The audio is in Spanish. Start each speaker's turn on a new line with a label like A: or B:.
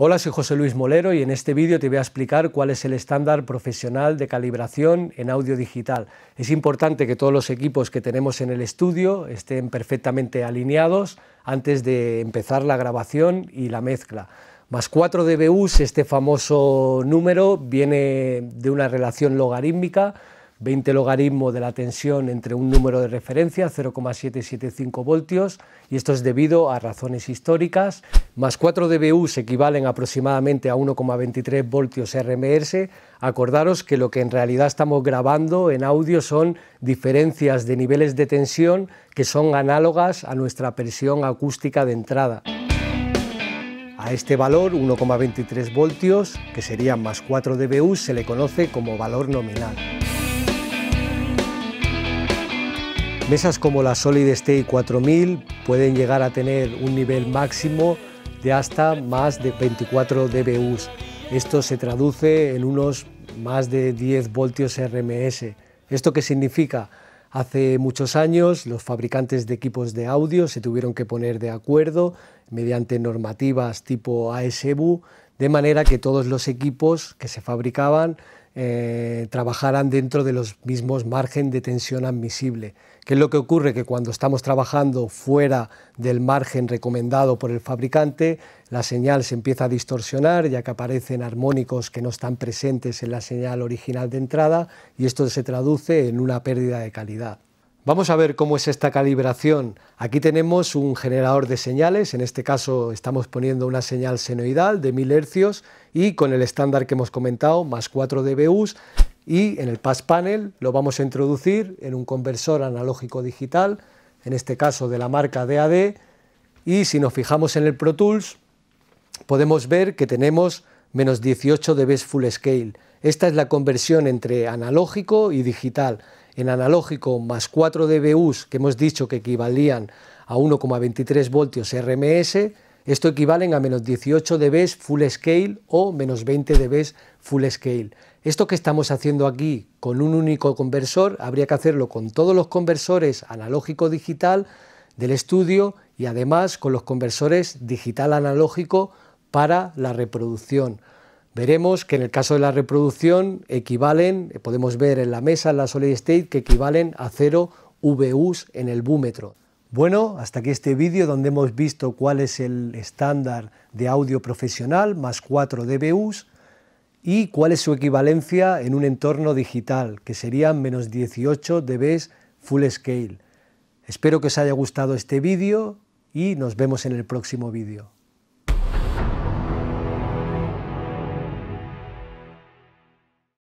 A: Hola, soy José Luis Molero y en este vídeo te voy a explicar cuál es el estándar profesional de calibración en audio digital. Es importante que todos los equipos que tenemos en el estudio estén perfectamente alineados antes de empezar la grabación y la mezcla. Más 4 dBus, este famoso número, viene de una relación logarítmica 20 logaritmo de la tensión entre un número de referencia, 0,775 voltios, y esto es debido a razones históricas, más 4 dBU se equivalen aproximadamente a 1,23 voltios RMS. Acordaros que lo que en realidad estamos grabando en audio son diferencias de niveles de tensión que son análogas a nuestra presión acústica de entrada. A este valor, 1,23 voltios, que serían más 4 dBU, se le conoce como valor nominal. Mesas como la Solid State 4000 pueden llegar a tener un nivel máximo de hasta más de 24 dBUs. Esto se traduce en unos más de 10 voltios RMS. ¿Esto qué significa? Hace muchos años los fabricantes de equipos de audio se tuvieron que poner de acuerdo mediante normativas tipo ASBU, de manera que todos los equipos que se fabricaban eh, trabajarán dentro de los mismos margen de tensión admisible. ¿Qué es lo que ocurre? Que cuando estamos trabajando fuera del margen recomendado por el fabricante, la señal se empieza a distorsionar, ya que aparecen armónicos que no están presentes en la señal original de entrada y esto se traduce en una pérdida de calidad. Vamos a ver cómo es esta calibración. Aquí tenemos un generador de señales, en este caso estamos poniendo una señal senoidal de 1000 Hz y con el estándar que hemos comentado, más 4 dBUs, y en el Pass Panel lo vamos a introducir en un conversor analógico digital, en este caso de la marca DAD, y si nos fijamos en el Pro Tools, podemos ver que tenemos menos 18 dB full scale. Esta es la conversión entre analógico y digital. En analógico más 4 dBUs, que hemos dicho que equivalían a 1,23 voltios RMS, esto equivalen a menos 18 dB full scale o menos 20 dB full scale. Esto que estamos haciendo aquí con un único conversor, habría que hacerlo con todos los conversores analógico-digital del estudio y además con los conversores digital-analógico para la reproducción. Veremos que en el caso de la reproducción equivalen, podemos ver en la mesa, en la solid state, que equivalen a 0 VUs en el búmetro. Bueno, hasta aquí este vídeo donde hemos visto cuál es el estándar de audio profesional, más 4 dBUs, y cuál es su equivalencia en un entorno digital, que serían menos 18 dBs full scale. Espero que os haya gustado este vídeo y nos vemos en el próximo vídeo.